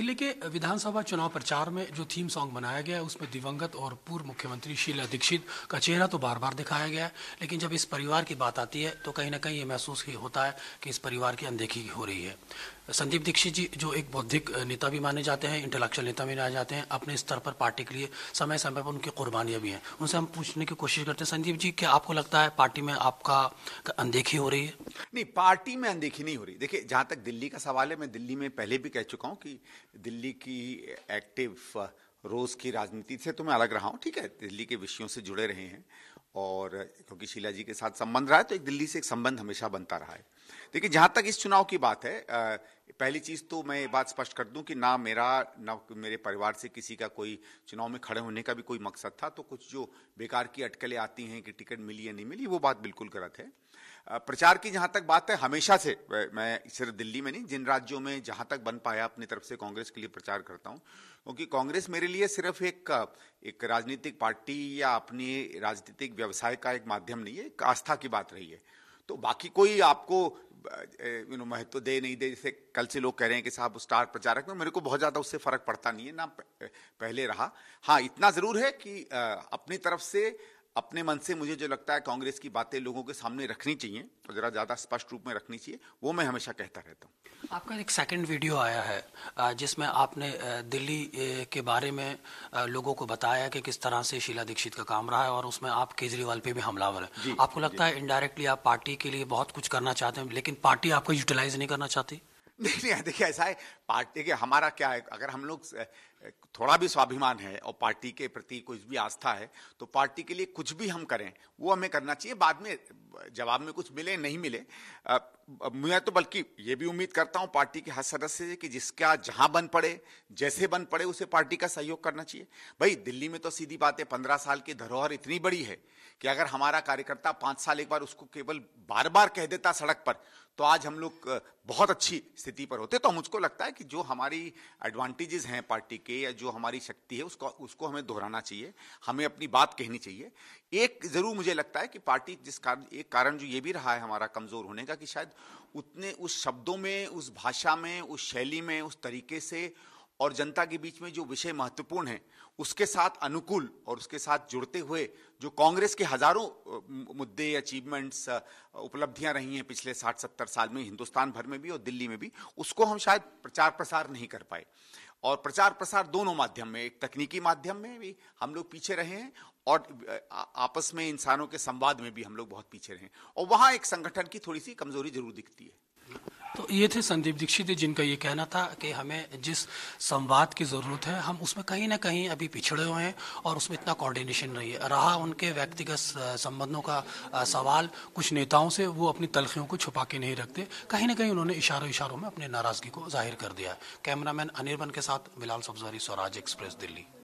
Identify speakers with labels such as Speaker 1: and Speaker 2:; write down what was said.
Speaker 1: दिल्ली के विधानसभा चुनाव प्रचार में जो थीम सॉन्ग बनाया गया उसमें दिवंगत और पूर्व मुख्यमंत्री शीला दीक्षित का चेहरा तो बार बार दिखाया गया लेकिन जब इस परिवार की बात आती है तो कहीं ना कहीं ये महसूस ही होता है कि इस परिवार की अनदेखी हो रही है संदीप दीक्षित जी जो एक बौद्धिक नेता भी माने जाते हैं इंटेलेक्चुअल नेता भी माने जाते हैं अपने स्तर पर पार्टी के लिए समय समय पर उनकी कुर्बानियां भी हैं उनसे हम पूछने की कोशिश करते हैं संदीप जी क्या आपको लगता है पार्टी में आपका अनदेखी हो रही है
Speaker 2: नहीं पार्टी में अनदेखी नहीं हो रही देखिए जहां तक दिल्ली का सवाल है मैं दिल्ली में पहले भी कह चुका हूँ कि दिल्ली की एक्टिव uh, रोज की राजनीति से तो मैं अलग रहा हूँ ठीक है दिल्ली के विषयों से जुड़े रहे हैं और क्योंकि शीला जी के साथ संबंध रहा है तो एक दिल्ली से एक संबंध हमेशा बनता रहा है देखिए जहाँ तक इस चुनाव की बात है uh, पहली चीज तो मैं बात स्पष्ट कर दूं कि ना मेरा ना मेरे परिवार से किसी का कोई चुनाव में खड़े होने का भी कोई मकसद था तो कुछ जो बेकार की अटकलें आती हैं कि टिकट मिली या नहीं मिली वो बात बिल्कुल गलत है प्रचार की जहां तक बात है हमेशा से मैं सिर्फ दिल्ली में नहीं जिन राज्यों में जहां तक बन पाया अपनी तरफ से कांग्रेस के लिए प्रचार करता हूं क्योंकि कांग्रेस मेरे लिए सिर्फ एक एक राजनीतिक पार्टी या अपनी राजनीतिक व्यवसाय का एक माध्यम नहीं है एक आस्था की बात रही है तो बाकी कोई आपको यू नो महत्व दे नहीं दे जैसे कल से लोग कह रहे हैं कि साहब स्टार प्रचारक में मेरे को बहुत ज़्यादा उससे फ़र्क पड़ता नहीं है ना पहले रहा हाँ इतना ज़रूर है कि अपनी तरफ से अपने मन से मुझे जो लगता है कांग्रेस की बातें लोगों के सामने रखनी चाहिए और जरा ज्यादा स्पष्ट रूप में रखनी चाहिए वो मैं हमेशा कहता रहता
Speaker 1: हूँ आपका एक सेकंड वीडियो आया है जिसमें आपने दिल्ली के बारे में लोगों को बताया कि किस तरह से शीला दीक्षित का काम रहा है और उसमें आप केजरीवाल पे भी हमलावर है आपको लगता है इनडायरेक्टली आप पार्टी के लिए बहुत कुछ करना चाहते हैं लेकिन पार्टी आपको यूटिलाइज नहीं करना चाहती नहीं नहीं देखिए ऐसा है पार्टी के हमारा
Speaker 2: क्या है अगर हम लोग थोड़ा भी स्वाभिमान है और पार्टी के प्रति कुछ भी आस्था है तो पार्टी के लिए कुछ भी हम करें वो हमें करना चाहिए बाद में जवाब में कुछ मिले नहीं मिले मैं तो बल्कि ये भी उम्मीद करता हूं पार्टी के हर सदस्य से कि जिसका जहां बन पड़े जैसे बन पड़े उसे पार्टी का सहयोग करना चाहिए भाई दिल्ली में तो सीधी बात है पंद्रह साल की धरोहर इतनी बड़ी है कि अगर हमारा कार्यकर्ता पांच साल एक बार उसको केवल बार बार कह देता सड़क पर तो आज हम लोग बहुत अच्छी स्थिति पर होते तो मुझको लगता है कि जो हमारी एडवांटेजेस हैं पार्टी के या जो हमारी शक्ति है उसको उसको हमें दोहराना चाहिए हमें अपनी बात कहनी चाहिए एक जरूर मुझे लगता है कि पार्टी जिस कारण एक कारण जो ये भी रहा है हमारा कमजोर होने का कि शायद उतने उस शब्दों में उस भाषा में उस शैली में उस तरीके से और जनता के बीच में जो विषय महत्वपूर्ण है उसके साथ अनुकूल और उसके साथ जुड़ते हुए जो कांग्रेस के हजारों मुद्दे अचीवमेंट्स उपलब्धियां रही हैं पिछले साठ सत्तर साल में हिंदुस्तान भर में भी और दिल्ली में भी उसको हम शायद प्रचार प्रसार नहीं कर पाए और प्रचार प्रसार दोनों माध्यम में एक तकनीकी माध्यम में भी हम लोग पीछे रहे हैं और आपस में इंसानों के संवाद में भी हम लोग बहुत पीछे रहे हैं और वहाँ एक संगठन की थोड़ी सी कमजोरी जरूर दिखती है
Speaker 1: तो ये थे संदीप दीक्षित जी जिनका ये कहना था कि हमें जिस संवाद की ज़रूरत है हम उसमें कहीं ना कहीं अभी पिछड़े हुए हैं और उसमें इतना कोऑर्डिनेशन नहीं है रहा उनके व्यक्तिगत संबंधों का सवाल कुछ नेताओं से वो अपनी तलखियों को छुपा के नहीं रखते कहीं ना कहीं उन्होंने इशारों इशारों में अपनी नाराज़गी को जाहिर कर दिया है कैमरामैन अनिर्बन के साथ बिलाल सब्जारी स्वराज एक्सप्रेस दिल्ली